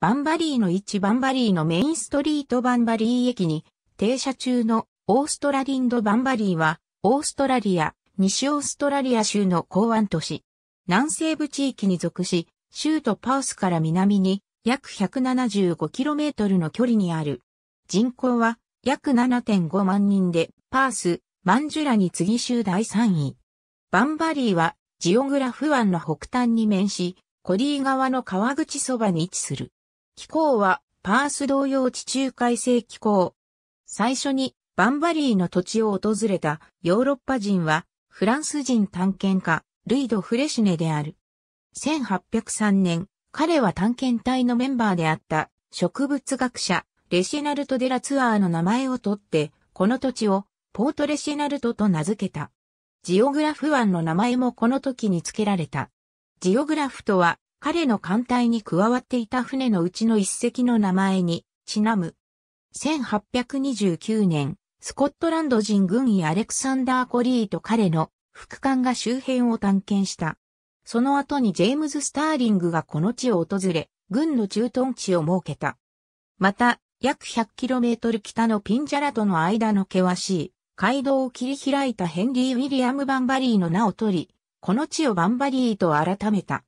バンバリーの位置バンバリーのメインストリートバンバリー駅に停車中のオーストラリンドバンバリーはオーストラリア、西オーストラリア州の港湾都市。南西部地域に属し、州都パースから南に約 175km の距離にある。人口は約7.5万人で、パース、マンジュラに次州第3位。バンバリーはジオグラフ湾の北端に面し、コリー川の川口そばに位置する。気候はパース同様地中海性気候。最初にバンバリーの土地を訪れたヨーロッパ人はフランス人探検家ルイド・フレシュネである。1803年、彼は探検隊のメンバーであった植物学者レシェナルト・デ・ラ・ツアーの名前を取って、この土地をポート・レシェナルトと名付けた。ジオグラフ湾の名前もこの時に付けられた。ジオグラフとは彼の艦隊に加わっていた船のうちの一隻の名前に、ちなむ。1829年、スコットランド人軍医アレクサンダー・コリーと彼の副艦が周辺を探検した。その後にジェームズ・スターリングがこの地を訪れ、軍の駐屯地を設けた。また、約 100km 北のピンジャラとの間の険しい街道を切り開いたヘンリー・ウィリアム・バンバリーの名を取り、この地をバンバリーと改めた。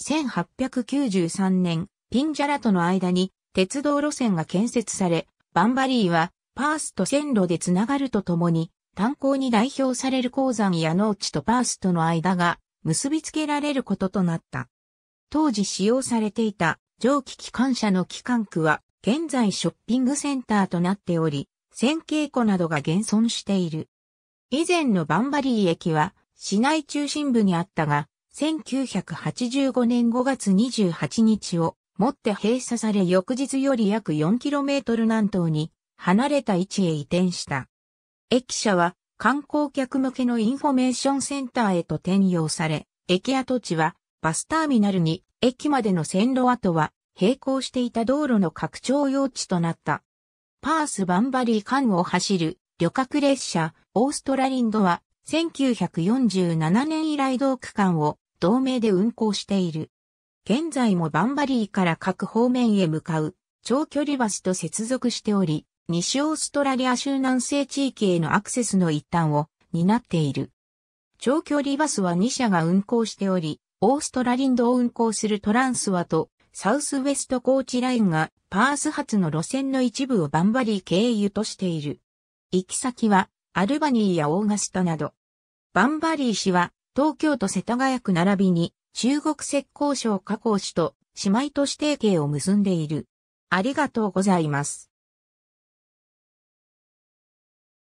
1893年、ピンジャラとの間に鉄道路線が建設され、バンバリーはパースと線路でつながるとともに、炭鉱に代表される鉱山や農地とパースとの間が結びつけられることとなった。当時使用されていた蒸気機関車の機関区は現在ショッピングセンターとなっており、線形庫などが現存している。以前のバンバリー駅は市内中心部にあったが、1985年5月28日をもって閉鎖され翌日より約 4km 南東に離れた位置へ移転した。駅舎は観光客向けのインフォメーションセンターへと転用され、駅跡地はバスターミナルに駅までの線路跡は並行していた道路の拡張用地となった。パース・バンバリー間を走る旅客列車オーストラリンドは1947年以来同区間を同盟で運行している。現在もバンバリーから各方面へ向かう長距離バスと接続しており、西オーストラリア州南西地域へのアクセスの一端を担っている。長距離バスは2社が運行しており、オーストラリンドを運行するトランスワとサウスウェストコーチラインがパース発の路線の一部をバンバリー経由としている。行き先はアルバニーやオーガスタなど。バンバリー市は東京都世田谷区並びに中国浙江省加工市と姉妹都市提携を結んでいる。ありがとうございます。